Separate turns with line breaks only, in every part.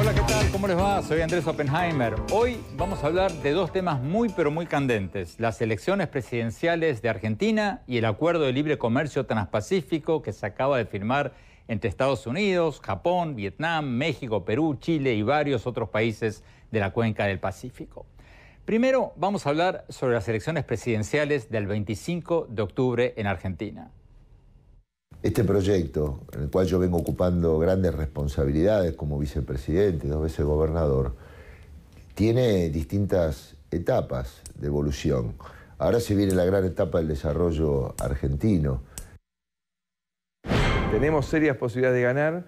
Hola, ¿qué tal? ¿Cómo les va? Soy Andrés Oppenheimer. Hoy vamos a hablar de dos temas muy pero muy candentes, las elecciones presidenciales de Argentina y el acuerdo de libre comercio transpacífico que se acaba de firmar entre Estados Unidos, Japón, Vietnam, México, Perú, Chile y varios otros países de la cuenca del Pacífico. Primero vamos a hablar sobre las elecciones presidenciales del 25 de octubre en Argentina.
Este proyecto, en el cual yo vengo ocupando grandes responsabilidades como vicepresidente, dos veces gobernador, tiene distintas etapas de evolución. Ahora se viene la gran etapa del desarrollo argentino.
Tenemos serias posibilidades de ganar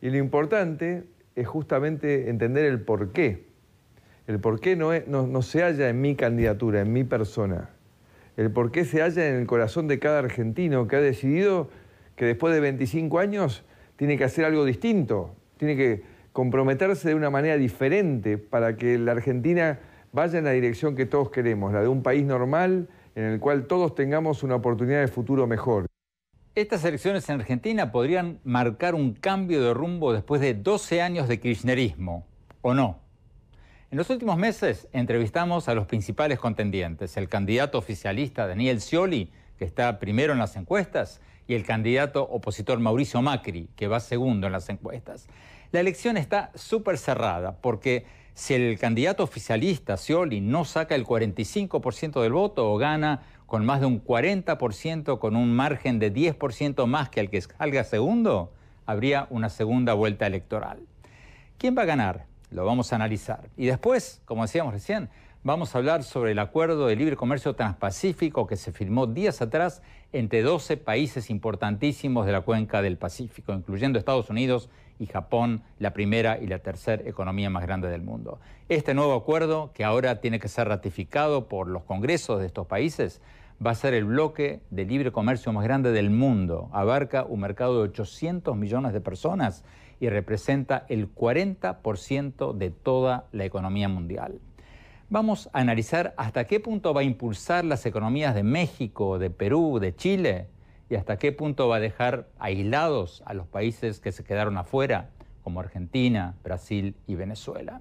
y lo importante es justamente entender el porqué el por qué no, se halla en mi candidatura, en mi persona. El por qué se halla en el corazón de cada argentino que ha decidido que después de 25 años tiene que hacer algo distinto, tiene que comprometerse de una manera diferente para que la Argentina vaya en la dirección que todos queremos, la de un país normal en el cual todos tengamos una oportunidad de futuro mejor.
Estas elecciones en Argentina podrían marcar un cambio de rumbo después de 12 años de kirchnerismo, ¿o no? En los últimos meses entrevistamos a los principales contendientes, el candidato oficialista Daniel Scioli, que está primero en las encuestas, y el candidato opositor Mauricio Macri, que va segundo en las encuestas. La elección está súper cerrada porque si el candidato oficialista Scioli no saca el 45% del voto o gana con más de un 40%, con un margen de 10% más que el que salga segundo, habría una segunda vuelta electoral. ¿Quién va a ganar? lo vamos a analizar. Y después, como decíamos recién, vamos a hablar sobre el acuerdo de libre comercio transpacífico que se firmó días atrás entre 12 países importantísimos de la cuenca del Pacífico, incluyendo Estados Unidos y Japón, la primera y la tercera economía más grande del mundo. Este nuevo acuerdo, que ahora tiene que ser ratificado por los congresos de estos países, va a ser el bloque de libre comercio más grande del mundo. Abarca un mercado de 800 millones de personas y representa el 40% de toda la economía mundial. Vamos a analizar hasta qué punto va a impulsar las economías de México, de Perú, de Chile y hasta qué punto va a dejar aislados a los países que se quedaron afuera, como Argentina, Brasil y Venezuela.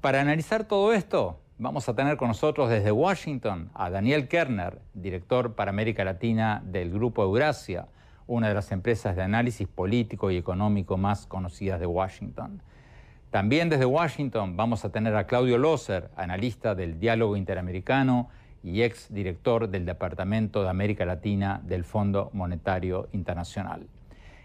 Para analizar todo esto, vamos a tener con nosotros desde Washington a Daniel Kerner, director para América Latina del Grupo Eurasia, una de las empresas de análisis político y económico más conocidas de Washington. También desde Washington vamos a tener a Claudio Loser, analista del diálogo interamericano y ex director del Departamento de América Latina del Fondo Monetario Internacional.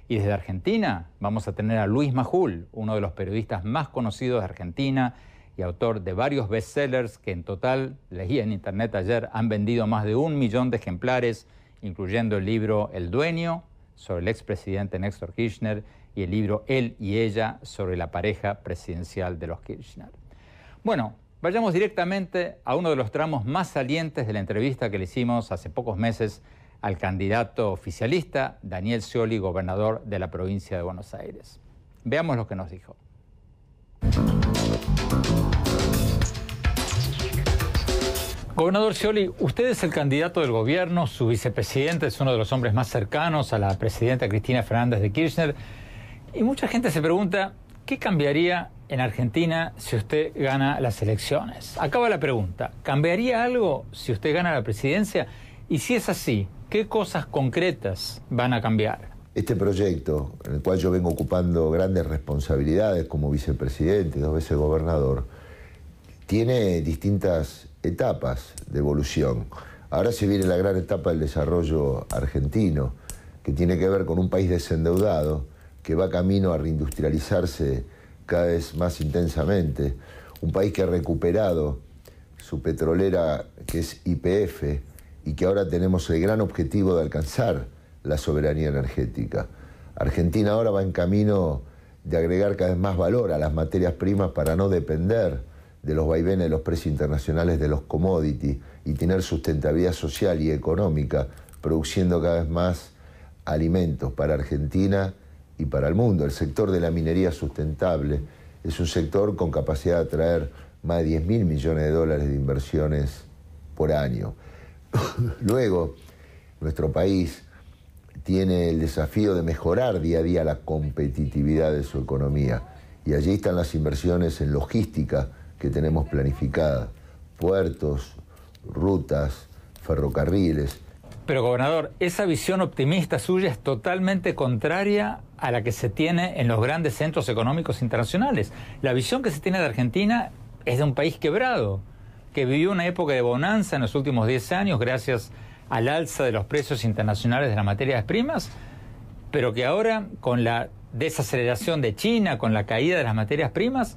Y desde Argentina vamos a tener a Luis Majul, uno de los periodistas más conocidos de Argentina y autor de varios bestsellers que en total, leí en internet ayer, han vendido más de un millón de ejemplares, incluyendo el libro El Dueño, sobre el expresidente Néstor Kirchner y el libro Él y ella sobre la pareja presidencial de los Kirchner. Bueno, vayamos directamente a uno de los tramos más salientes de la entrevista que le hicimos hace pocos meses al candidato oficialista Daniel Scioli, gobernador de la provincia de Buenos Aires. Veamos lo que nos dijo. Gobernador Scioli, usted es el candidato del gobierno, su vicepresidente es uno de los hombres más cercanos a la presidenta Cristina Fernández de Kirchner. Y mucha gente se pregunta, ¿qué cambiaría en Argentina si usted gana las elecciones? Acaba la pregunta. ¿Cambiaría algo si usted gana la presidencia? Y si es así, ¿qué cosas concretas van a cambiar?
Este proyecto, en el cual yo vengo ocupando grandes responsabilidades como vicepresidente, dos veces gobernador, tiene distintas etapas de evolución. Ahora se viene la gran etapa del desarrollo argentino, que tiene que ver con un país desendeudado, que va camino a reindustrializarse cada vez más intensamente, un país que ha recuperado su petrolera que es IPF y que ahora tenemos el gran objetivo de alcanzar la soberanía energética. Argentina ahora va en camino de agregar cada vez más valor a las materias primas para no depender de los vaivenes de los precios internacionales de los commodities y tener sustentabilidad social y económica, produciendo cada vez más alimentos para Argentina y para el mundo. El sector de la minería sustentable es un sector con capacidad de atraer más de 10 mil millones de dólares de inversiones por año. Luego, nuestro país tiene el desafío de mejorar día a día la competitividad de su economía y allí están las inversiones en logística, que tenemos planificadas, puertos, rutas, ferrocarriles.
Pero gobernador, esa visión optimista suya es totalmente contraria a la que se tiene en los grandes centros económicos internacionales. La visión que se tiene de Argentina es de un país quebrado, que vivió una época de bonanza en los últimos 10 años gracias al alza de los precios internacionales de las materias primas, pero que ahora con la desaceleración de China, con la caída de las materias primas,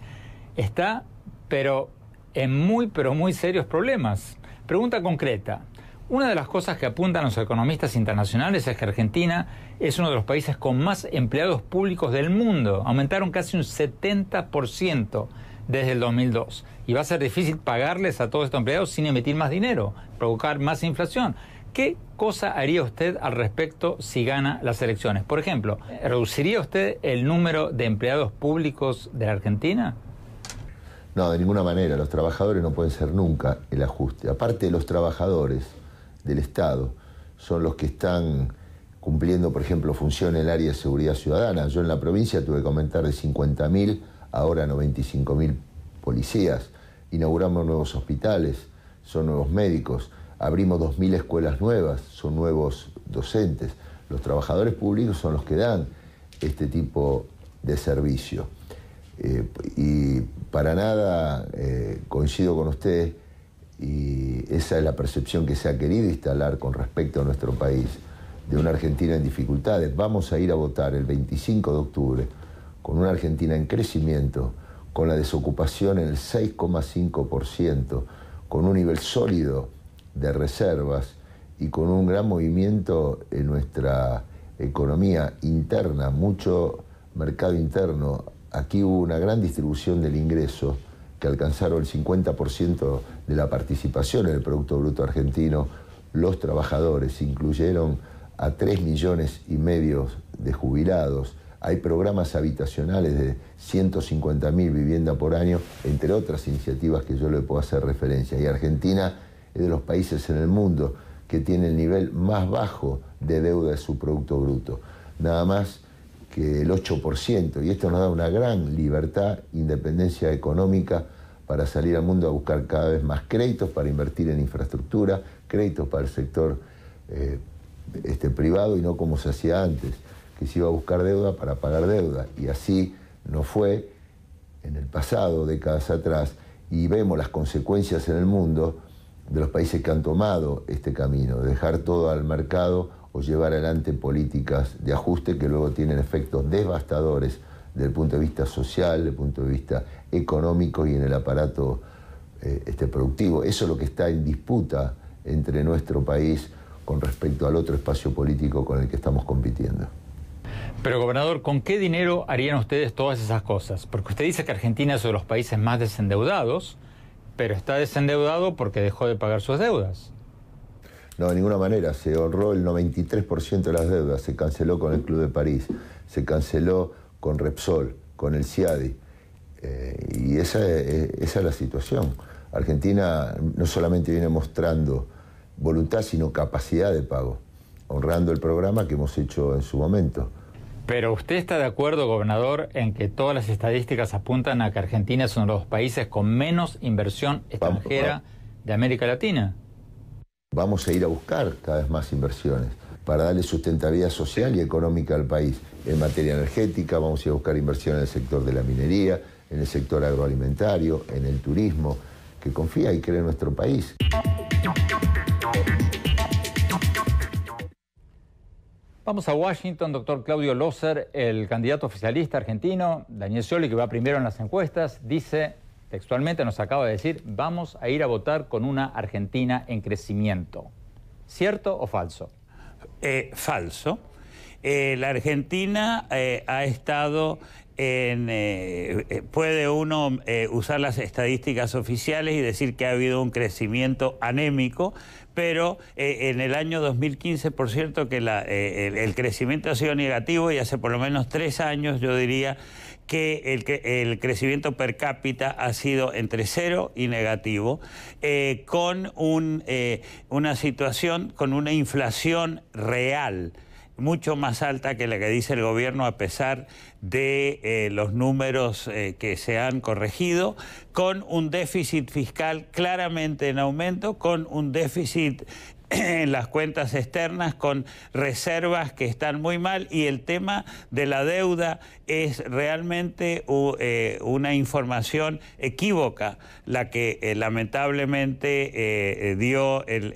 está pero en muy, pero muy serios problemas. Pregunta concreta. Una de las cosas que apuntan los economistas internacionales es que Argentina es uno de los países con más empleados públicos del mundo. Aumentaron casi un 70% desde el 2002. Y va a ser difícil pagarles a todos estos empleados sin emitir más dinero, provocar más inflación. ¿Qué cosa haría usted al respecto si gana las elecciones? Por ejemplo, ¿reduciría usted el número de empleados públicos de la Argentina?
No, de ninguna manera. Los trabajadores no pueden ser nunca el ajuste. Aparte, de los trabajadores del Estado son los que están cumpliendo, por ejemplo, función en el área de seguridad ciudadana. Yo en la provincia tuve que aumentar de 50.000 ahora 95.000 policías. Inauguramos nuevos hospitales, son nuevos médicos. Abrimos 2.000 escuelas nuevas, son nuevos docentes. Los trabajadores públicos son los que dan este tipo de servicio. Eh, y para nada eh, coincido con ustedes y esa es la percepción que se ha querido instalar con respecto a nuestro país, de una Argentina en dificultades. Vamos a ir a votar el 25 de octubre con una Argentina en crecimiento, con la desocupación en el 6,5%, con un nivel sólido de reservas y con un gran movimiento en nuestra economía interna, mucho mercado interno aquí hubo una gran distribución del ingreso que alcanzaron el 50% de la participación en el Producto Bruto Argentino, los trabajadores incluyeron a 3 millones y medio de jubilados, hay programas habitacionales de 150.000 viviendas por año, entre otras iniciativas que yo le puedo hacer referencia. Y Argentina es de los países en el mundo que tiene el nivel más bajo de deuda de su Producto Bruto. Nada más que el 8%, y esto nos da una gran libertad, independencia económica para salir al mundo a buscar cada vez más créditos para invertir en infraestructura, créditos para el sector eh, este, privado y no como se hacía antes, que se iba a buscar deuda para pagar deuda. Y así no fue en el pasado, décadas atrás, y vemos las consecuencias en el mundo de los países que han tomado este camino, dejar todo al mercado o llevar adelante políticas de ajuste que luego tienen efectos devastadores desde el punto de vista social, desde el punto de vista económico y en el aparato eh, este, productivo. Eso es lo que está en disputa entre nuestro país con respecto al otro espacio político con el que estamos compitiendo.
Pero gobernador, ¿con qué dinero harían ustedes todas esas cosas? Porque usted dice que Argentina es uno de los países más desendeudados, pero está desendeudado porque dejó de pagar sus deudas.
No, de ninguna manera. Se ahorró el 93% de las deudas. Se canceló con el Club de París. Se canceló con Repsol, con el CIADI. Eh, y esa, esa es la situación. Argentina no solamente viene mostrando voluntad, sino capacidad de pago, honrando el programa que hemos hecho en su momento.
Pero usted está de acuerdo, gobernador, en que todas las estadísticas apuntan a que Argentina es uno de los países con menos inversión extranjera de América Latina.
Vamos a ir a buscar cada vez más inversiones para darle sustentabilidad social y económica al país. En materia energética vamos a ir a buscar inversión en el sector de la minería, en el sector agroalimentario, en el turismo, que confía y cree en nuestro país. Vamos a Washington, doctor Claudio
Loser, el candidato oficialista argentino, Daniel Soli, que va primero en las encuestas, dice textualmente nos acaba de decir, vamos a ir a votar con una Argentina en crecimiento. ¿Cierto o falso? Eh, falso. Eh, la Argentina
eh, ha estado en, puede uno usar las estadísticas oficiales y decir que ha habido un crecimiento anémico, pero en el año 2015, por cierto, que el, crecimiento ha sido negativo y hace por lo menos tres años, yo diría, que el, crecimiento per cápita ha sido entre cero y negativo, eh, con eh, una situación, con una inflación real mucho más alta que la que dice el gobierno a pesar de eh, los números que se han corregido, con un déficit fiscal claramente en aumento, con un déficit en las cuentas externas con reservas que están muy mal y el tema de la deuda es realmente eh, una información equívoca la que eh, lamentablemente eh, dio el,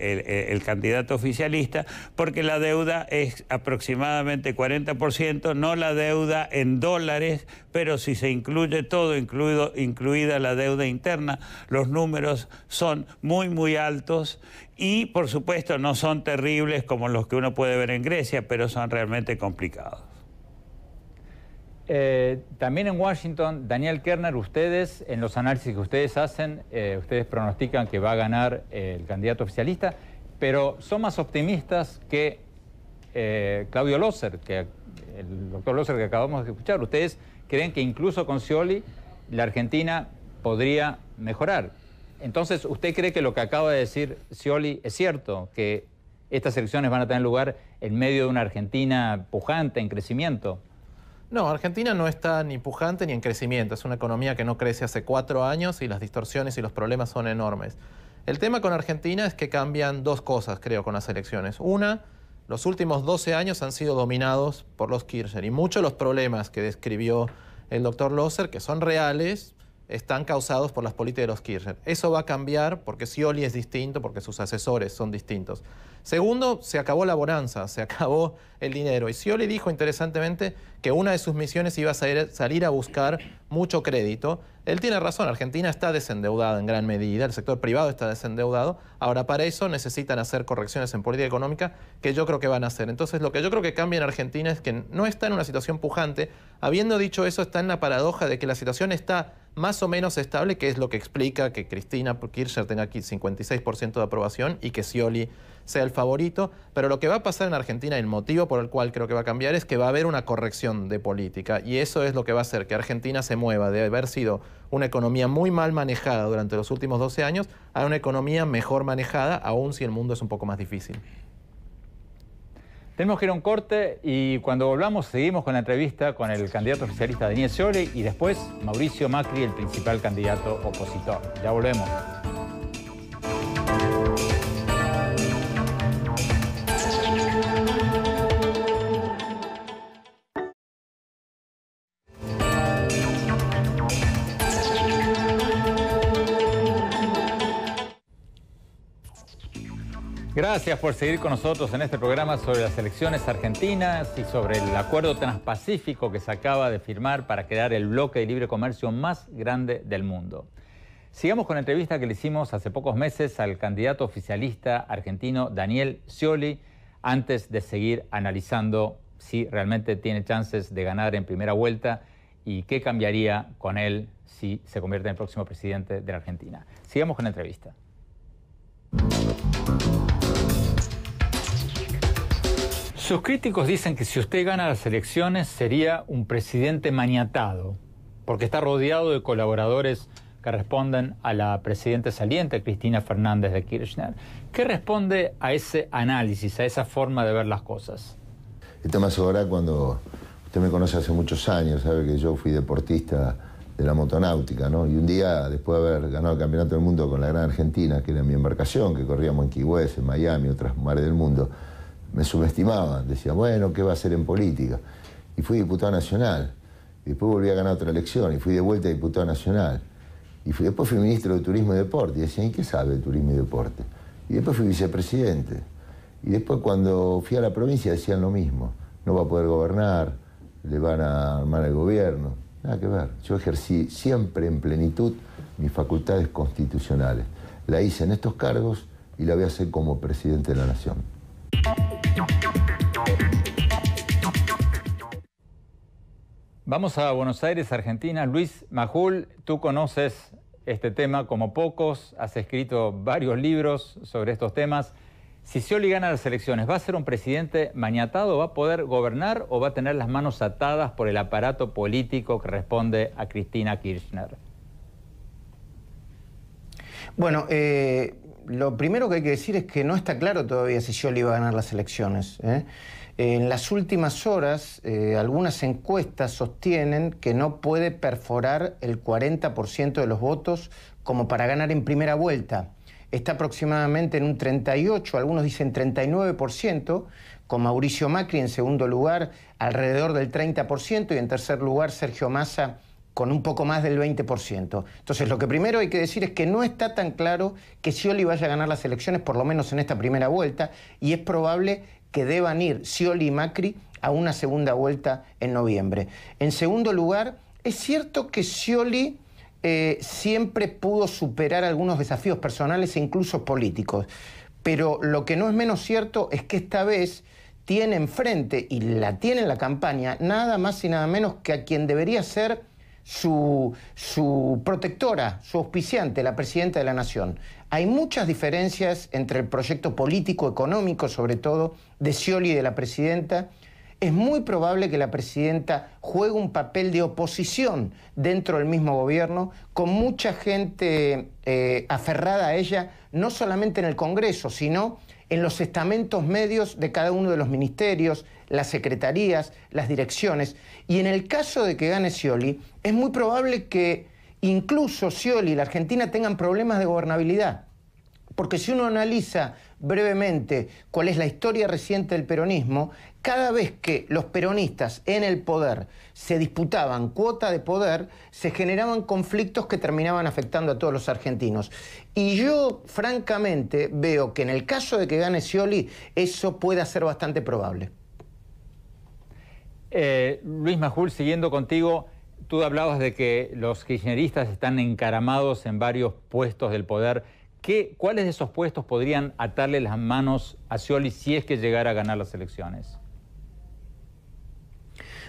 candidato oficialista porque la deuda es aproximadamente 40%, no la deuda en dólares, pero si se incluye todo, incluido, incluida la deuda interna, los números son muy, muy altos y por supuesto no son terribles como los que uno puede ver en Grecia, pero son realmente complicados.
Eh, también en Washington, Daniel Kerner, ustedes, en los análisis que ustedes hacen, eh, ustedes pronostican que va a ganar eh, el candidato oficialista, pero son más optimistas que Claudio Loser, que el doctor Loser que acabamos de escuchar. Ustedes creen que incluso con Scioli la Argentina podría mejorar. Entonces, ¿usted cree que lo que acaba de decir Scioli es cierto?
Que estas elecciones van a tener lugar en medio de una Argentina pujante, en crecimiento. No, Argentina no está ni pujante ni en crecimiento. Es una economía que no crece hace cuatro años y las distorsiones y los problemas son enormes. El tema con Argentina es que cambian dos cosas, creo, con las elecciones. Una, los últimos 12 años han sido dominados por los Kirchner y muchos de los problemas que describió el doctor Loser, que son reales, están causados por las políticas de los Kirchner. Eso va a cambiar porque Scioli es distinto, porque sus asesores son distintos. Segundo, se acabó la bonanza, se acabó el dinero. Y Scioli dijo interesantemente, que una de sus misiones iba a salir a buscar mucho crédito. Él tiene razón, Argentina está desendeudada en gran medida, el sector privado está desendeudado. Ahora, para eso necesitan hacer correcciones en política económica que yo creo que van a hacer. Entonces, lo que yo creo que cambia en Argentina es que no está en una situación pujante. Habiendo dicho eso, está en la paradoja de que la situación está más o menos estable, que es lo que explica que Cristina Kirchner tenga aquí 56% de aprobación y que Scioli sea el favorito, pero lo que va a pasar en Argentina, el motivo por el cual creo que va a cambiar es que va a haber una corrección de política y eso es lo que va a hacer que Argentina se mueva de haber sido una economía muy mal manejada durante los últimos 12 años a una economía mejor manejada, aun si el mundo es un poco más difícil.
Tenemos que ir a un corte y cuando volvamos seguimos con la entrevista con el candidato oficialista Daniel Scioli y después Mauricio Macri, el principal candidato opositor. Ya volvemos. Gracias por seguir con nosotros en este programa sobre las elecciones argentinas y sobre el acuerdo transpacífico que se acaba de firmar para crear el bloque de libre comercio más grande del mundo. Sigamos con la entrevista que le hicimos hace pocos meses al candidato oficialista argentino Daniel Scioli antes de seguir analizando si realmente tiene chances de ganar en primera vuelta y qué cambiaría con él si se convierte en el próximo presidente de la Argentina. Sigamos con la entrevista. Sus críticos dicen que si usted gana las elecciones sería un presidente maniatado, porque está rodeado de colaboradores que responden a la presidenta saliente, Cristina Fernández de Kirchner. ¿Qué responde a ese análisis, a esa forma de ver las cosas?
Está más ahora cuando usted me conoce hace muchos años, sabe que yo fui deportista de la motonáutica, ¿no? Y un día, después de haber ganado el Campeonato del Mundo con la Gran Argentina, que era mi embarcación, que corríamos en Key en Miami, otras mares del mundo, me subestimaban, decía bueno, ¿qué va a hacer en política? Y fui diputado nacional, después volví a ganar otra elección, y fui de vuelta diputado nacional. Y después fui ministro de Turismo y Deporte, y decían, ¿y qué sabe de Turismo y Deporte? Y después fui vicepresidente. Y después cuando fui a la provincia decían lo mismo, no va a poder gobernar, le van a armar el gobierno. Nada que ver. Yo ejercí siempre en plenitud mis facultades constitucionales. La hice en estos cargos y la voy a hacer como presidente de la Nación.
Vamos a Buenos Aires, Argentina. Luis Majul, tú conoces este tema como pocos, has escrito varios libros sobre estos temas. Si Scioli gana las elecciones, ¿va a ser un presidente maniatado? ¿Va a poder gobernar o va a tener las manos atadas por el aparato político que responde a Cristina Kirchner?
Bueno, eh, lo primero que hay que decir es que no está claro todavía si Scioli va a ganar las elecciones. ¿eh? En las últimas horas, eh, algunas encuestas sostienen que no puede perforar el 40% de los votos como para ganar en primera vuelta. Está aproximadamente en un 38, algunos dicen 39%, con Mauricio Macri en segundo lugar alrededor del 30% y en tercer lugar Sergio Massa con un poco más del 20%. Entonces, lo que primero hay que decir es que no está tan claro que Scioli vaya a ganar las elecciones, por lo menos en esta primera vuelta, y es probable que deban ir Scioli y Macri a una segunda vuelta en noviembre. En segundo lugar, es cierto que Scioli eh, siempre pudo superar algunos desafíos personales e incluso políticos, pero lo que no es menos cierto es que esta vez tiene enfrente y la tiene en la campaña nada más y nada menos que a quien debería ser su, protectora, su auspiciante, la presidenta de la Nación. Hay muchas diferencias entre el proyecto político, económico sobre todo, de Scioli y de la presidenta. Es muy probable que la presidenta juegue un papel de oposición dentro del mismo gobierno, con mucha gente eh, aferrada a ella, no solamente en el Congreso, sino en los estamentos medios de cada uno de los ministerios, las secretarías, las direcciones. Y en el caso de que gane Scioli, es muy probable que incluso Scioli y la Argentina tengan problemas de gobernabilidad. Porque si uno analiza brevemente cuál es la historia reciente del peronismo, cada vez que los peronistas en el poder se disputaban cuota de poder, se generaban conflictos que terminaban afectando a todos los argentinos. Y yo, francamente, veo que en el caso de que gane Scioli, eso pueda ser bastante probable.
Eh, Luis Majul, siguiendo contigo, tú hablabas de que los kirchneristas están encaramados en varios puestos del poder. ¿Qué, ¿Cuáles de esos puestos podrían atarle las manos a Scioli si es que llegara a ganar las elecciones?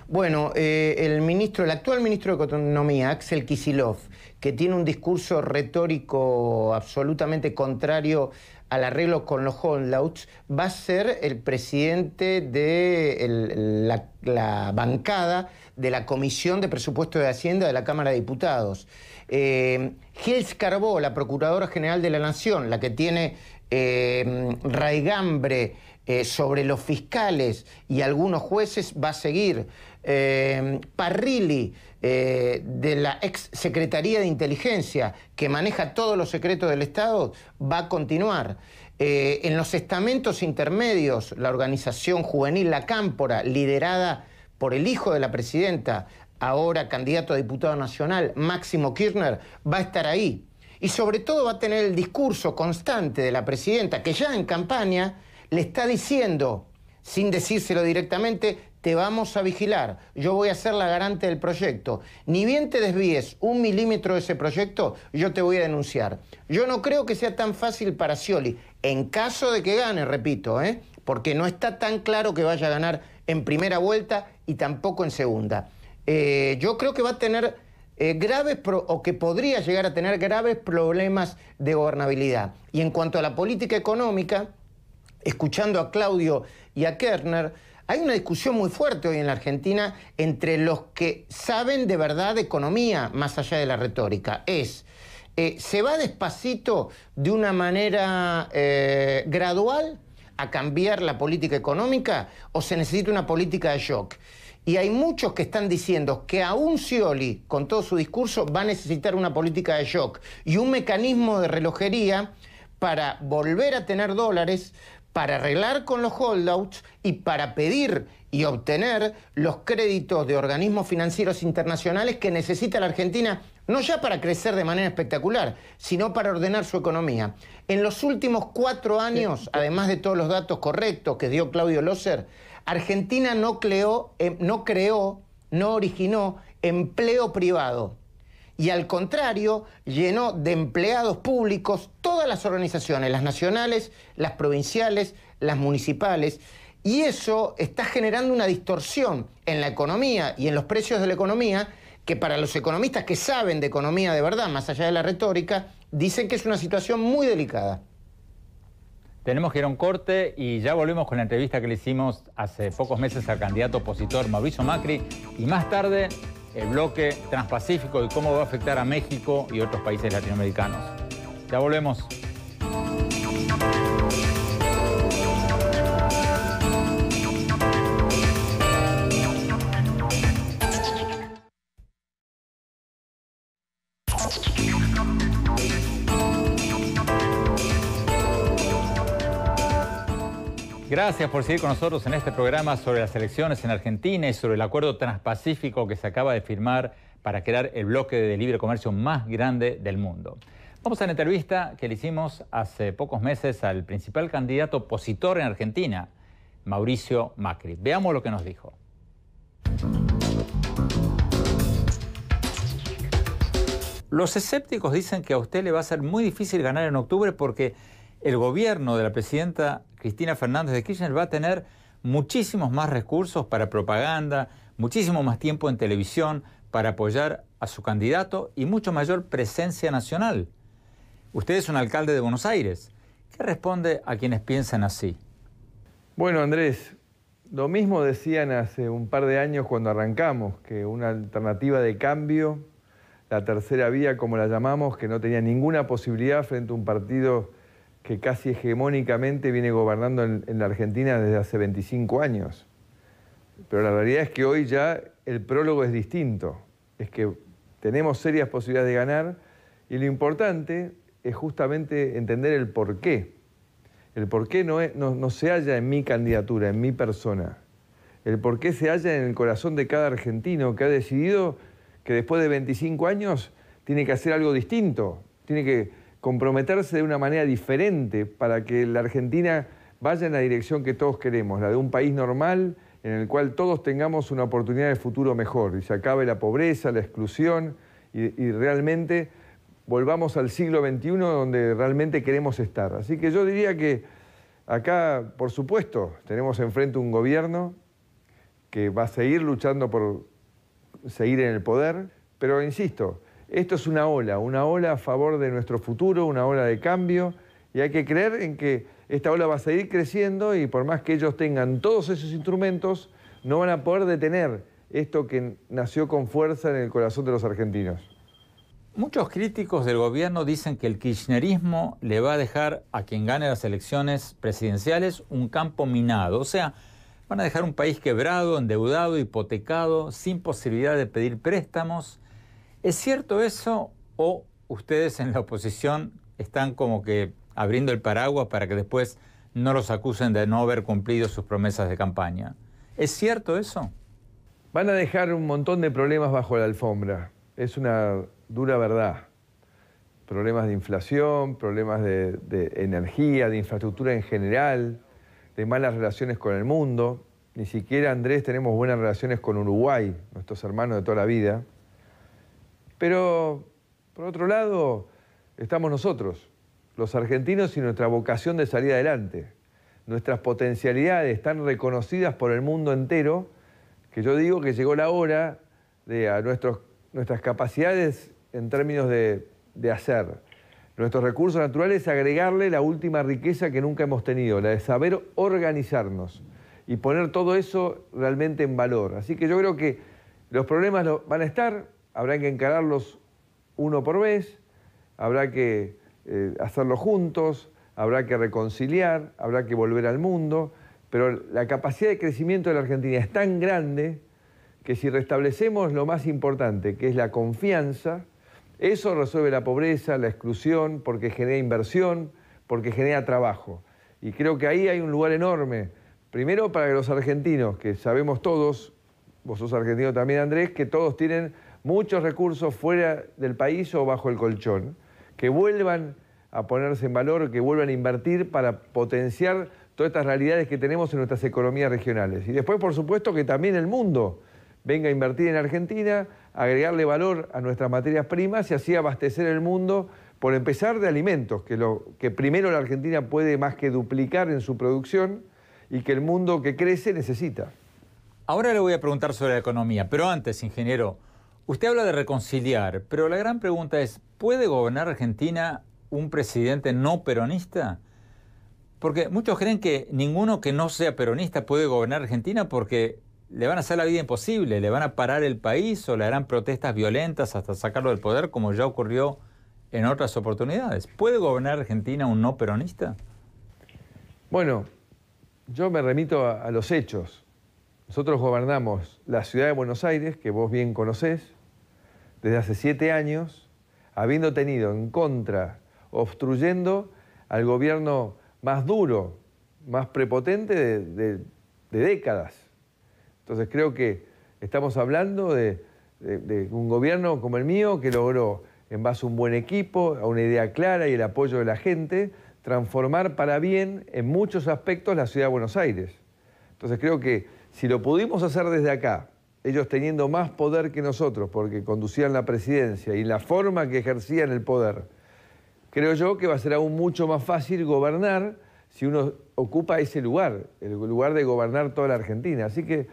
Bueno, eh, el ministro, el actual ministro de Economía, Axel Kisilov, que tiene un discurso retórico absolutamente contrario al arreglo con los holdouts va a ser el presidente de la, bancada de la Comisión de Presupuesto de Hacienda de la Cámara de Diputados. Eh, Carbó, la Procuradora General de la Nación, la que tiene eh, raigambre eh, sobre los fiscales y algunos jueces, va a seguir. Eh, Parrilli, eh, de la ex Secretaría de Inteligencia, que maneja todos los secretos del Estado, va a continuar. Eh, en los estamentos intermedios, la organización juvenil La Cámpora, liderada por el hijo de la presidenta, ahora candidato a diputado nacional, Máximo Kirchner, va a estar ahí. Y sobre todo va a tener el discurso constante de la presidenta, que ya en campaña le está diciendo, sin decírselo directamente, te vamos a vigilar, yo voy a ser la garante del proyecto. Ni bien te desvíes un milímetro de ese proyecto, yo te voy a denunciar. Yo no creo que sea tan fácil para Scioli, en caso de que gane, repito, ¿eh? porque no está tan claro que vaya a ganar en primera vuelta y tampoco en segunda. Eh, yo creo que va a tener eh, graves o que podría llegar a tener graves problemas de gobernabilidad. Y en cuanto a la política económica, escuchando a Claudio y a Kerner, hay una discusión muy fuerte hoy en la Argentina entre los que saben de verdad de economía, más allá de la retórica. Es, eh, ¿se va despacito de una manera eh, gradual a cambiar la política económica o se necesita una política de shock? Y hay muchos que están diciendo que aún Scioli, con todo su discurso, va a necesitar una política de shock y un mecanismo de relojería para volver a tener dólares, para arreglar con los holdouts y para pedir y obtener los créditos de organismos financieros internacionales que necesita la Argentina, no ya para crecer de manera espectacular, sino para ordenar su economía. En los últimos cuatro años, además de todos los datos correctos que dio Claudio Loser, Argentina no creó, eh, no, creó no originó empleo privado y al contrario llenó de empleados públicos todas las organizaciones, las nacionales, las provinciales, las municipales. Y eso está generando una distorsión en la economía y en los precios de la economía que para los economistas que saben de economía de verdad, más allá de la retórica, dicen que es una situación muy delicada. Tenemos que ir a un corte
y ya volvemos con la entrevista que le hicimos hace pocos meses al candidato opositor Mauricio Macri y más tarde el bloque transpacífico y cómo va a afectar a México y otros países latinoamericanos. Ya volvemos. Gracias por seguir con nosotros en este programa sobre las elecciones en Argentina y sobre el acuerdo transpacífico que se acaba de firmar para crear el bloque de libre comercio más grande del mundo. Vamos a la entrevista que le hicimos hace pocos meses al principal candidato opositor en Argentina, Mauricio Macri. Veamos lo que nos dijo. Los escépticos dicen que a usted le va a ser muy difícil ganar en octubre porque el gobierno de la presidenta Cristina Fernández de Kirchner va a tener muchísimos más recursos para propaganda, muchísimo más tiempo en televisión para apoyar a su candidato y mucho mayor presencia nacional. Usted es un alcalde de Buenos Aires. ¿Qué responde a quienes piensan así?
Bueno, Andrés, lo mismo decían hace un par de años cuando arrancamos, que una alternativa de cambio, la tercera vía como la llamamos, que no tenía ninguna posibilidad frente a un partido que casi hegemónicamente viene gobernando en, la Argentina desde hace 25 años. Pero la realidad es que hoy ya el prólogo es distinto, es que tenemos serias posibilidades de ganar y lo importante es justamente entender el por qué. El por qué no, se halla en mi candidatura, en mi persona. El por qué se halla en el corazón de cada argentino que ha decidido que después de 25 años tiene que hacer algo distinto, tiene que comprometerse de una manera diferente para que la Argentina vaya en la dirección que todos queremos, la de un país normal en el cual todos tengamos una oportunidad de futuro mejor y se acabe la pobreza, la exclusión y, realmente volvamos al siglo XXI donde realmente queremos estar. Así que yo diría que acá, por supuesto, tenemos enfrente un gobierno que va a seguir luchando por seguir en el poder, pero insisto, esto es una ola, una ola a favor de nuestro futuro, una ola de cambio, y hay que creer en que esta ola va a seguir creciendo y por más que ellos tengan todos esos instrumentos, no van a poder detener esto que nació con fuerza en el corazón de los argentinos.
Muchos críticos del gobierno dicen que el kirchnerismo le va a dejar a quien gane las elecciones presidenciales un campo minado, o sea, van a dejar un país quebrado, endeudado, hipotecado, sin posibilidad de pedir préstamos ¿Es cierto eso o ustedes en la oposición están como que abriendo el paraguas para que después no los acusen de no haber cumplido sus promesas de campaña? ¿Es cierto eso? Van a dejar
un montón de problemas bajo la alfombra. Es una dura verdad. Problemas de inflación, problemas de, energía, de infraestructura en general, de malas relaciones con el mundo. Ni siquiera, Andrés, tenemos buenas relaciones con Uruguay, nuestros hermanos de toda la vida. Pero, por otro lado, estamos nosotros, los argentinos y nuestra vocación de salir adelante. Nuestras potencialidades están reconocidas por el mundo entero que yo digo que llegó la hora de a nuestras capacidades en términos de, de hacer, nuestros recursos naturales, agregarle la última riqueza que nunca hemos tenido, la de saber organizarnos y poner todo eso realmente en valor. Así que yo creo que los problemas van a estar, habrá que encararlos uno por vez, habrá que eh, hacerlo juntos, habrá que reconciliar, habrá que volver al mundo, pero la capacidad de crecimiento de la Argentina es tan grande que si restablecemos lo más importante, que es la confianza, eso resuelve la pobreza, la exclusión, porque genera inversión, porque genera trabajo. Y creo que ahí hay un lugar enorme. Primero para los argentinos, que sabemos todos, vos sos argentino también Andrés, que todos tienen muchos recursos fuera del país o bajo el colchón, que vuelvan a ponerse en valor, que vuelvan a invertir para potenciar todas estas realidades que tenemos en nuestras economías regionales. Y después, por supuesto, que también el mundo venga a invertir en Argentina, agregarle valor a nuestras materias primas y así abastecer el mundo, por empezar, de alimentos, que, lo, que primero la Argentina puede más que duplicar en su producción y que el mundo que crece necesita.
Ahora le voy a preguntar sobre la economía, pero antes, ingeniero, Usted habla de reconciliar, pero la gran pregunta es, ¿puede gobernar Argentina un presidente no peronista? Porque muchos creen que ninguno que no sea peronista puede gobernar Argentina porque le van a hacer la vida imposible, le van a parar el país o le harán protestas violentas hasta sacarlo del poder, como ya ocurrió en otras oportunidades. ¿Puede gobernar Argentina un no peronista?
Bueno, yo me remito a, los hechos. Nosotros gobernamos la ciudad de Buenos Aires, que vos bien conocés, desde hace siete años, habiendo tenido en contra, obstruyendo al gobierno más duro, más prepotente de, décadas. Entonces creo que estamos hablando de, de un gobierno como el mío que logró, en base a un buen equipo, a una idea clara y el apoyo de la gente, transformar para bien en muchos aspectos la ciudad de Buenos Aires. Entonces creo que si lo pudimos hacer desde acá, ellos teniendo más poder que nosotros, porque conducían la presidencia y la forma que ejercían el poder, creo yo que va a ser aún mucho más fácil gobernar si uno ocupa ese lugar, el lugar de gobernar toda la Argentina. Así que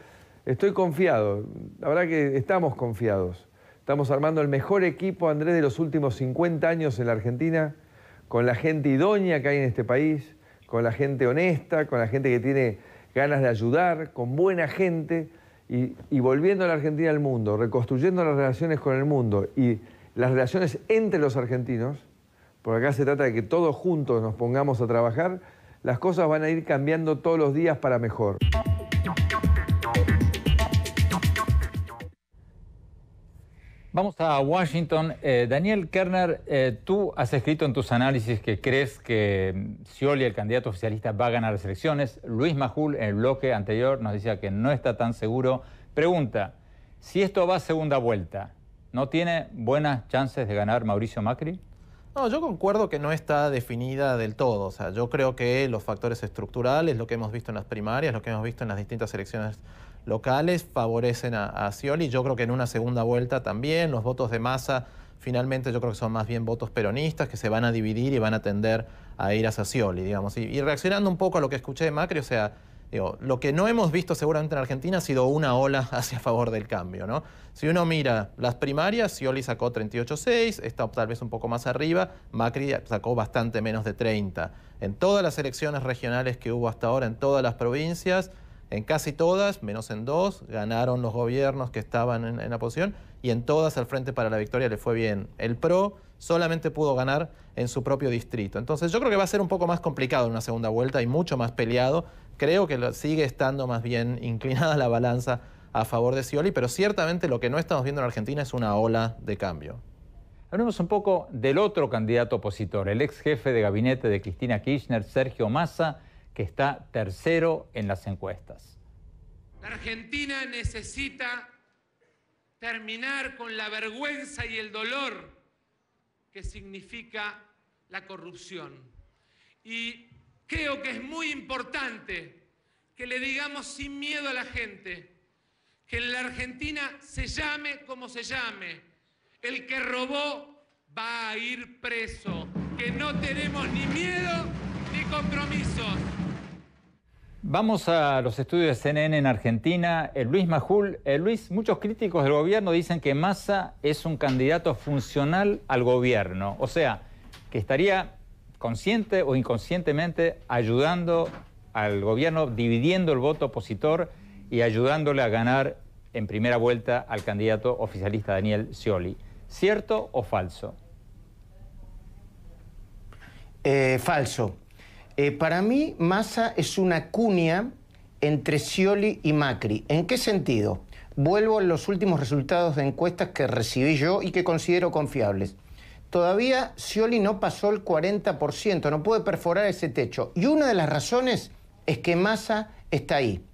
estoy confiado, la verdad que estamos confiados. Estamos armando el mejor equipo, Andrés, de los últimos 50 años en la Argentina, con la gente idónea que hay en este país, con la gente honesta, con la gente que tiene ganas de ayudar, con buena gente y, volviendo a la Argentina al mundo, reconstruyendo las relaciones con el mundo y las relaciones entre los argentinos, porque acá se trata de que todos juntos nos pongamos a trabajar, las cosas van a ir cambiando todos los días para mejor.
Vamos a Washington. Eh, Daniel Kerner, eh, tú has escrito en tus análisis que crees que Scioli, el candidato oficialista, va a ganar las elecciones. Luis Majul, en el bloque anterior, nos decía que no está tan seguro. Pregunta, si esto va a segunda vuelta, ¿no tiene buenas chances de ganar Mauricio Macri?
No, yo concuerdo que no está definida del todo. O sea, yo creo que los factores estructurales, lo que hemos visto en las primarias, lo que hemos visto en las distintas elecciones locales favorecen a, Scioli. Yo creo que en una segunda vuelta también los votos de masa finalmente yo creo que son más bien votos peronistas que se van a dividir y van a tender a ir hacia Scioli, digamos. Y, reaccionando un poco a lo que escuché de Macri, o sea, lo que no hemos visto seguramente en Argentina ha sido una ola hacia favor del cambio, ¿no? Si uno mira las primarias, Scioli sacó 38.6, está tal vez un poco más arriba, Macri sacó bastante menos de 30. En todas las elecciones regionales que hubo hasta ahora, en todas las provincias, en casi todas, menos en dos, ganaron los gobiernos que estaban en, la posición y en todas al Frente para la Victoria le fue bien. El PRO solamente pudo ganar en su propio distrito. Entonces yo creo que va a ser un poco más complicado en una segunda vuelta y mucho más peleado. Creo que sigue estando más bien inclinada la balanza a favor de Scioli, pero ciertamente lo que no estamos viendo en Argentina es una ola de cambio.
Hablemos un poco del otro candidato opositor, el ex jefe de gabinete de Cristina Kirchner, Sergio Massa, que está tercero en las encuestas. La Argentina necesita terminar con la vergüenza y el dolor que significa la corrupción. Y creo que es muy importante
que le digamos sin miedo a la gente que en la Argentina se llame como se llame, el que robó va a ir
preso, que no tenemos ni miedo ni compromiso. Vamos a los estudios de CNN en Argentina. El Luis Majul. Eh, Luis, muchos críticos del gobierno dicen que Massa es un candidato funcional al gobierno. O sea, que estaría consciente o inconscientemente ayudando al gobierno, dividiendo el voto opositor y ayudándole a ganar en primera vuelta al candidato oficialista Daniel Scioli. ¿Cierto o falso?
Eh, falso. Eh, para mí, Massa es una cuña entre Scioli y Macri. ¿En qué sentido? Vuelvo a los últimos resultados de encuestas que recibí yo y que considero confiables. Todavía Scioli no pasó el 40%, no puede perforar ese techo. Y una de las razones es que Massa está ahí.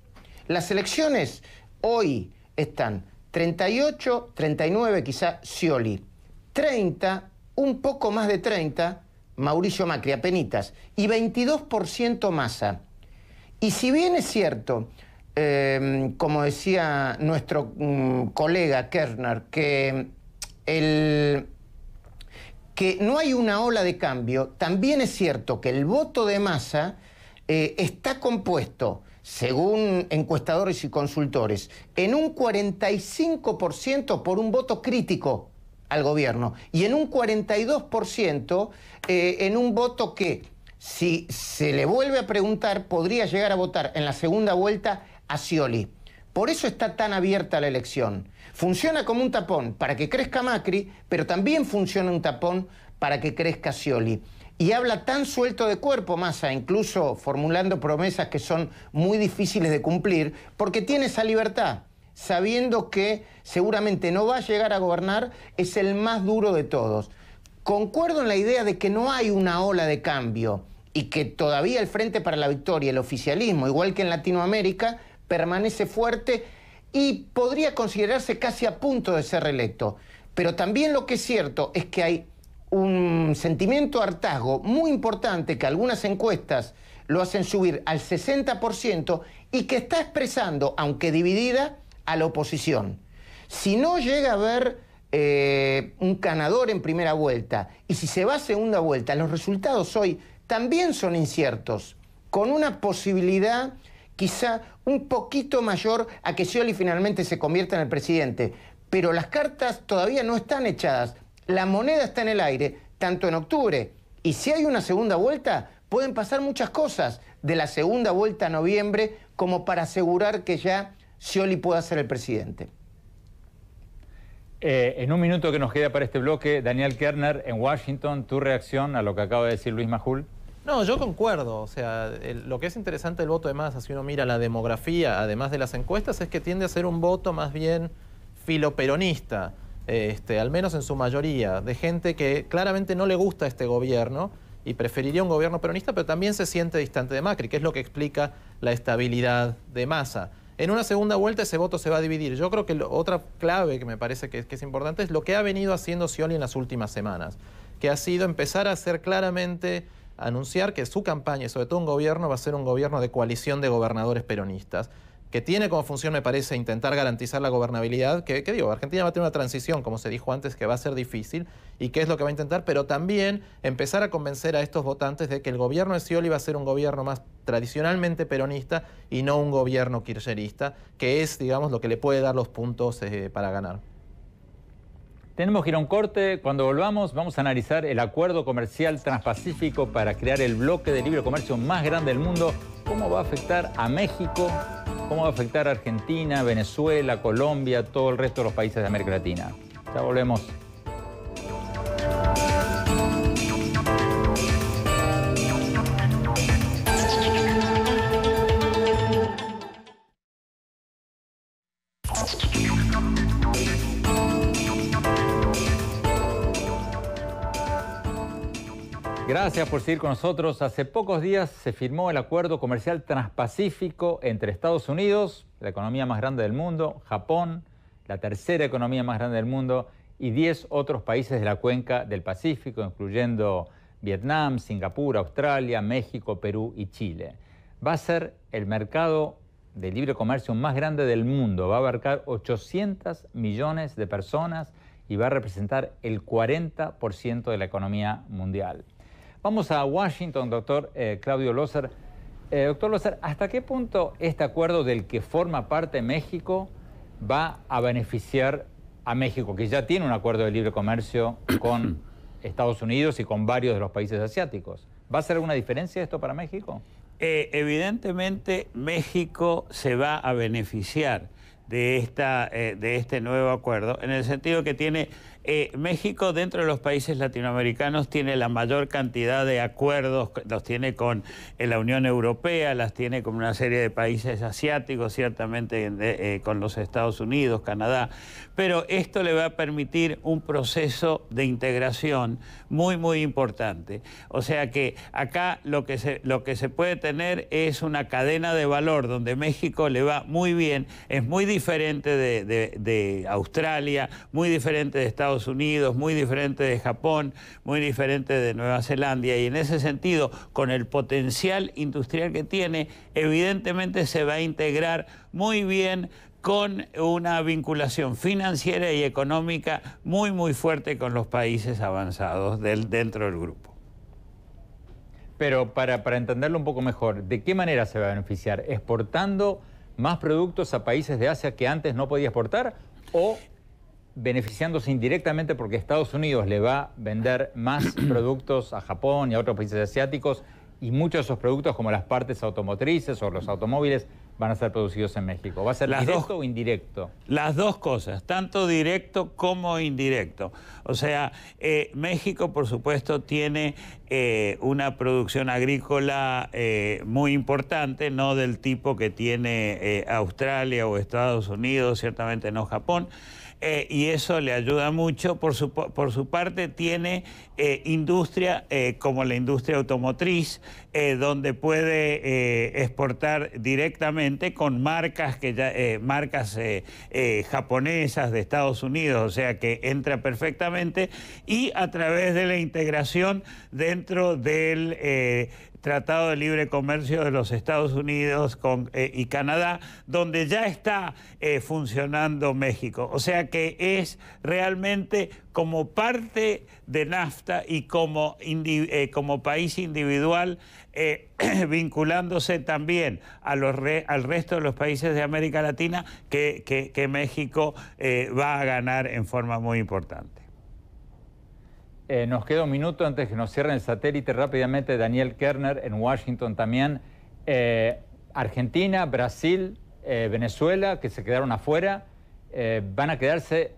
Las elecciones hoy están 38, 39 quizá Scioli, 30, un poco más de 30 Mauricio Macri, penitas, y 22% masa. Y si bien es cierto, em, como decía nuestro mm, colega Kerner, que, que no hay una ola de cambio, también es cierto que el voto de masa eh, está compuesto, según encuestadores y consultores, en un 45% por un voto crítico al gobierno. Y en un 42% eh, en un voto que, si se le vuelve a preguntar, podría llegar a votar en la segunda vuelta a Scioli. Por eso está tan abierta la elección. Funciona como un tapón para que crezca Macri, pero también funciona un tapón para que crezca Scioli. Y habla tan suelto de cuerpo, Massa, incluso formulando promesas que son muy difíciles de cumplir, porque tiene esa libertad sabiendo que seguramente no va a llegar a gobernar, es el más duro de todos. Concuerdo en la idea de que no hay una ola de cambio y que todavía el Frente para la Victoria, el oficialismo, igual que en Latinoamérica, permanece fuerte y podría considerarse casi a punto de ser reelecto. Pero también lo que es cierto es que hay un sentimiento hartazgo muy importante que algunas encuestas lo hacen subir al 60% y que está expresando, aunque dividida, a la oposición. Si no llega a haber eh, un ganador en primera vuelta y si se va a segunda vuelta, los resultados hoy también son inciertos, con una posibilidad quizá un poquito mayor a que Scioli finalmente se convierta en el presidente. Pero las cartas todavía no están echadas. La moneda está en el aire, tanto en octubre. Y si hay una segunda vuelta, pueden pasar muchas cosas de la segunda vuelta a noviembre como para asegurar que ya Oli pueda ser el presidente.
Eh, en un minuto que nos queda para este bloque, Daniel Kerner, en Washington, tu reacción a lo que acaba de decir Luis Majul.
No, yo concuerdo. O sea, lo que es interesante del voto de masa, si uno mira la demografía, además de las encuestas, es que tiende a ser un voto más bien filoperonista, este, al menos en su mayoría, de gente que claramente no le gusta este gobierno y preferiría un gobierno peronista, pero también se siente distante de Macri, que es lo que explica la estabilidad de masa. En una segunda vuelta ese voto se va a dividir. Yo creo que otra clave que me parece que, es importante es lo que ha venido haciendo Scioli en las últimas semanas, que ha sido empezar a hacer claramente, anunciar que su campaña, sobre todo un gobierno, va a ser un gobierno de coalición de gobernadores peronistas que tiene como función, me parece, intentar garantizar la gobernabilidad, que, digo, Argentina va a tener una transición, como se dijo antes, que va a ser difícil y que es lo que va a intentar, pero también empezar a convencer a estos votantes de que el gobierno de Scioli va a ser un gobierno más tradicionalmente peronista y no un gobierno kirchnerista, que es, digamos, lo que le puede dar los puntos eh, para ganar.
Tenemos girón corte. Cuando volvamos, vamos a analizar el acuerdo comercial transpacífico para crear el bloque de libre comercio más grande del mundo. ¿Cómo va a afectar a México? ¿Cómo va a afectar a Argentina, Venezuela, Colombia, todo el resto de los países de América Latina? Ya volvemos. Gracias por seguir con nosotros. Hace pocos días se firmó el acuerdo comercial transpacífico entre Estados Unidos, la economía más grande del mundo, Japón, la tercera economía más grande del mundo, y 10 otros países de la cuenca del Pacífico, incluyendo Vietnam, Singapur, Australia, México, Perú y Chile. Va a ser el mercado de libre comercio más grande del mundo. Va a abarcar 800 millones de personas y va a representar el 40% de la economía mundial. Vamos a Washington, doctor eh, Claudio Lozer. Eh, doctor Lozer, ¿hasta qué punto este acuerdo del que forma parte México va a beneficiar a México, que ya tiene un acuerdo de libre comercio con Estados Unidos y con varios de los países asiáticos? ¿Va a ser alguna diferencia esto para México?
Eh, evidentemente México se va a beneficiar de, esta, de este nuevo acuerdo, en el sentido que tiene eh, México, dentro de los países latinoamericanos, tiene la mayor cantidad de acuerdos, los tiene con eh, la Unión Europea, las tiene con una serie de países asiáticos, ciertamente eh, con los Estados Unidos, Canadá, pero esto le va a permitir un proceso de integración muy, muy importante. O sea que acá lo que se, lo que se puede tener es una cadena de valor donde México le va muy bien, es muy diferente de, de Australia, muy diferente de Estados Unidos, muy diferente de Japón, muy diferente de Nueva Zelanda. Y en ese sentido, con el potencial industrial que tiene, evidentemente se va a integrar muy bien con una vinculación financiera y económica muy muy fuerte con los países avanzados del, dentro del grupo.
Pero para, para entenderlo un poco mejor, ¿de qué manera se va a beneficiar? ¿Exportando más productos a países de Asia que antes no podía exportar? ¿O beneficiándose indirectamente porque Estados Unidos le va a vender más productos a Japón y a otros países asiáticos y muchos de esos productos como las partes automotrices o los automóviles van a ser producidos en México. ¿Va a ser las directo o indirecto? Las dos cosas, tanto
directo como indirecto. O sea, eh, México, por supuesto, tiene eh, una producción agrícola eh, muy importante, no del tipo que tiene Australia o Estados Unidos, ciertamente no Japón. Eh, y eso le ayuda mucho. Por su, por su parte, tiene eh, industria eh, como la industria automotriz, donde puede exportar directamente con marcas, que marcas japonesas de Estados Unidos, o sea que entra perfectamente, y a través de la integración dentro del Tratado de Libre Comercio de los Estados Unidos eh, y Canadá, donde ya está eh, funcionando México. O sea que es realmente como parte de NAFTA y como, eh, como país individual vinculándose también a los al resto de los países de América Latina que, que México va
a ganar en forma muy importante. Eh, nos queda un minuto antes que nos cierren el satélite rápidamente. Daniel Kerner en Washington también. Eh, Argentina, Brasil, eh, Venezuela, que se quedaron afuera, ¿van a quedarse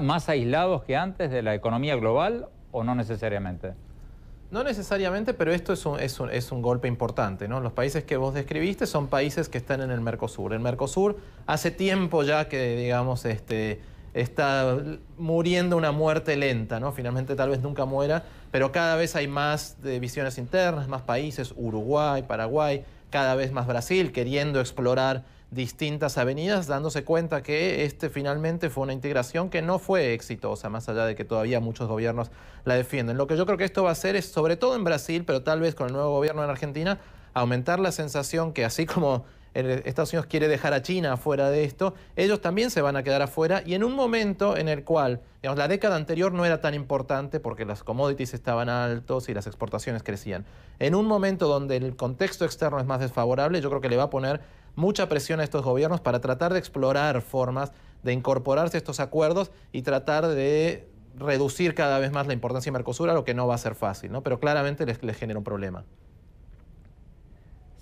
más aislados que antes de la economía global o no necesariamente? No necesariamente, pero esto es un, golpe importante. ¿no? Los países que vos describiste son países que están en el Mercosur. El Mercosur hace tiempo ya que, digamos, este, está muriendo una muerte lenta, ¿no? Finalmente tal vez nunca muera, pero cada vez hay más divisiones visiones internas, más países, Uruguay, Paraguay, cada vez más Brasil, queriendo explorar distintas avenidas, dándose cuenta que este finalmente fue una integración que no fue exitosa, más allá de que todavía muchos gobiernos la defienden. Lo que yo creo que esto va a hacer es, sobre todo en Brasil, pero tal vez con el nuevo gobierno en Argentina, aumentar la sensación que así como Estados Unidos quiere dejar a China afuera de esto, ellos también se van a quedar afuera y en un momento en el cual, digamos, la década anterior no era tan importante porque las commodities estaban altos y las exportaciones crecían. En un momento donde el contexto externo es más desfavorable, yo creo que le va a poner mucha presión a estos gobiernos para tratar de explorar formas de incorporarse a estos acuerdos y tratar de reducir cada vez más la importancia de Mercosur, lo que no va a ser fácil, ¿no? pero claramente les genera un problema.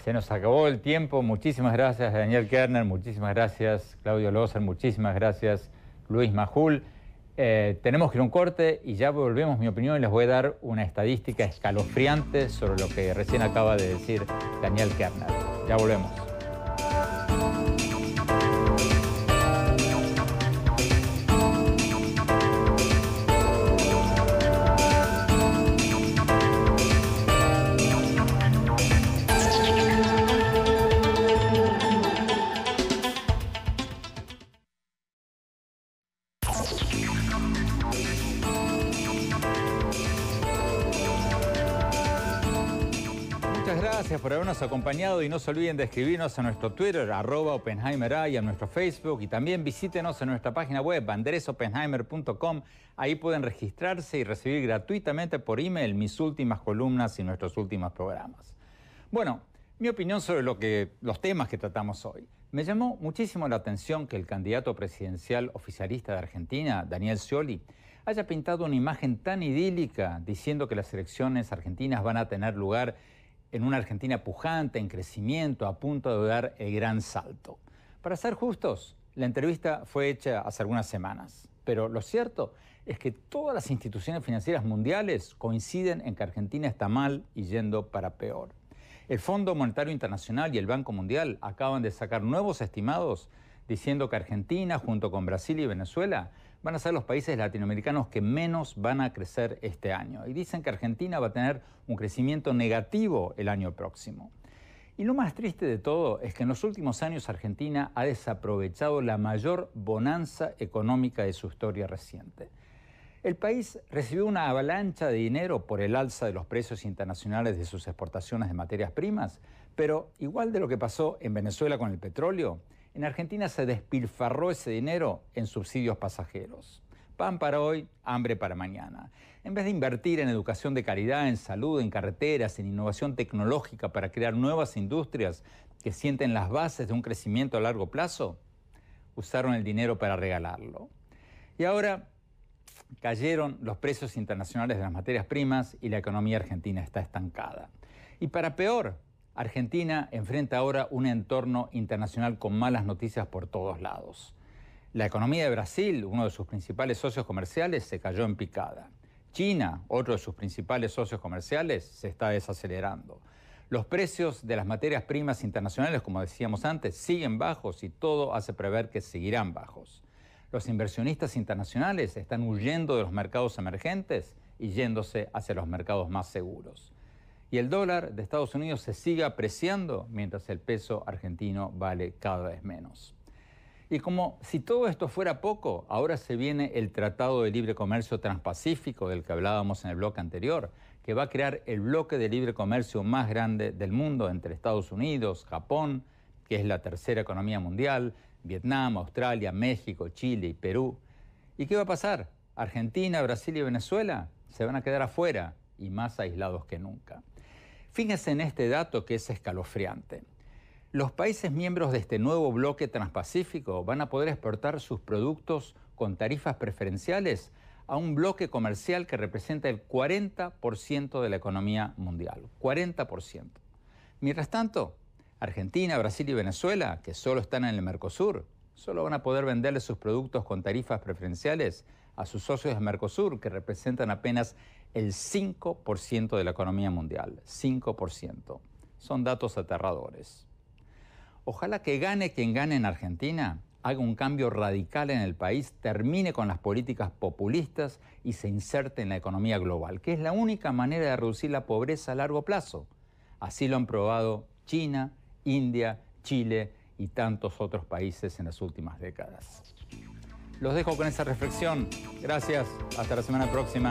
Se nos acabó el tiempo.
Muchísimas gracias Daniel Kerner, muchísimas gracias Claudio Lozar, muchísimas gracias Luis Majul. Eh, tenemos que ir a un corte y ya volvemos, mi opinión, y les voy a dar una estadística escalofriante sobre lo que recién acaba de decir Daniel Kerner. Ya volvemos. Muchas gracias por habernos acompañado y no se olviden de escribirnos a nuestro Twitter, arroba y a nuestro Facebook y también visítenos en nuestra página web, andresopenheimer.com. Ahí pueden registrarse y recibir gratuitamente por email mis últimas columnas y nuestros últimos programas. Bueno, mi opinión sobre lo que, los temas que tratamos hoy. Me llamó muchísimo la atención que el candidato presidencial oficialista de Argentina, Daniel Scioli, haya pintado una imagen tan idílica diciendo que las elecciones argentinas van a tener lugar en una Argentina pujante, en crecimiento, a punto de dar el gran salto. Para ser justos, la entrevista fue hecha hace algunas semanas, pero lo cierto es que todas las instituciones financieras mundiales coinciden en que Argentina está mal y yendo para peor. El Fondo Monetario Internacional y el Banco Mundial acaban de sacar nuevos estimados diciendo que Argentina, junto con Brasil y Venezuela, van a ser los países latinoamericanos que menos van a crecer este año. Y dicen que Argentina va a tener un crecimiento negativo el año próximo. Y lo más triste de todo es que en los últimos años Argentina ha desaprovechado la mayor bonanza económica de su historia reciente. El país recibió una avalancha de dinero por el alza de los precios internacionales de sus exportaciones de materias primas, pero igual de lo que pasó en Venezuela con el petróleo, en Argentina se despilfarró ese dinero en subsidios pasajeros. Pan para hoy, hambre para mañana. En vez de invertir en educación de calidad, en salud, en carreteras, en innovación tecnológica para crear nuevas industrias que sienten las bases de un crecimiento a largo plazo, usaron el dinero para regalarlo. Y ahora Cayeron los precios internacionales de las materias primas y la economía argentina está estancada. Y para peor, Argentina enfrenta ahora un entorno internacional con malas noticias por todos lados. La economía de Brasil, uno de sus principales socios comerciales, se cayó en picada. China, otro de sus principales socios comerciales, se está desacelerando. Los precios de las materias primas internacionales, como decíamos antes, siguen bajos y todo hace prever que seguirán bajos. Los inversionistas internacionales están huyendo de los mercados emergentes y yéndose hacia los mercados más seguros. Y el dólar de Estados Unidos se sigue apreciando mientras el peso argentino vale cada vez menos. Y como si todo esto fuera poco, ahora se viene el Tratado de Libre Comercio Transpacífico del que hablábamos en el bloque anterior, que va a crear el bloque de libre comercio más grande del mundo entre Estados Unidos, Japón, que es la tercera economía mundial, Vietnam, Australia, México, Chile y Perú. ¿Y qué va a pasar? Argentina, Brasil y Venezuela se van a quedar afuera y más aislados que nunca. Fíjense en este dato que es escalofriante. Los países miembros de este nuevo bloque transpacífico van a poder exportar sus productos con tarifas preferenciales a un bloque comercial que representa el 40% de la economía mundial. 40%. Mientras tanto, Argentina, Brasil y Venezuela, que solo están en el Mercosur, solo van a poder venderle sus productos con tarifas preferenciales a sus socios de Mercosur, que representan apenas el 5% de la economía mundial. 5%. Son datos aterradores. Ojalá que gane quien gane en Argentina, haga un cambio radical en el país, termine con las políticas populistas y se inserte en la economía global, que es la única manera de reducir la pobreza a largo plazo. Así lo han probado China, India, Chile y tantos otros países en las últimas décadas. Los dejo con esa reflexión. Gracias. Hasta la semana próxima.